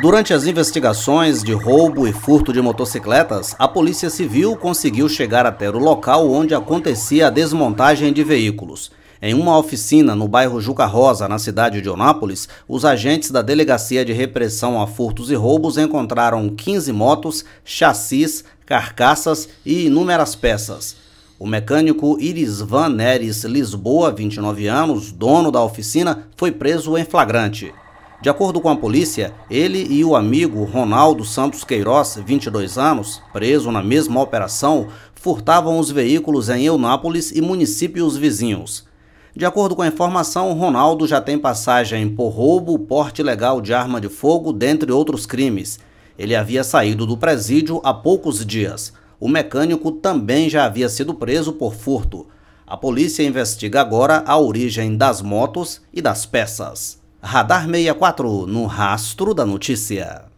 Durante as investigações de roubo e furto de motocicletas, a Polícia Civil conseguiu chegar até o local onde acontecia a desmontagem de veículos. Em uma oficina no bairro Juca Rosa, na cidade de Onápolis, os agentes da Delegacia de Repressão a Furtos e Roubos encontraram 15 motos, chassis, carcaças e inúmeras peças. O mecânico Irisvan Neres Lisboa, 29 anos, dono da oficina, foi preso em flagrante. De acordo com a polícia, ele e o amigo Ronaldo Santos Queiroz, 22 anos, preso na mesma operação, furtavam os veículos em Eunápolis e municípios vizinhos. De acordo com a informação, Ronaldo já tem passagem por roubo, porte ilegal de arma de fogo, dentre outros crimes. Ele havia saído do presídio há poucos dias. O mecânico também já havia sido preso por furto. A polícia investiga agora a origem das motos e das peças. Radar 64 no rastro da notícia.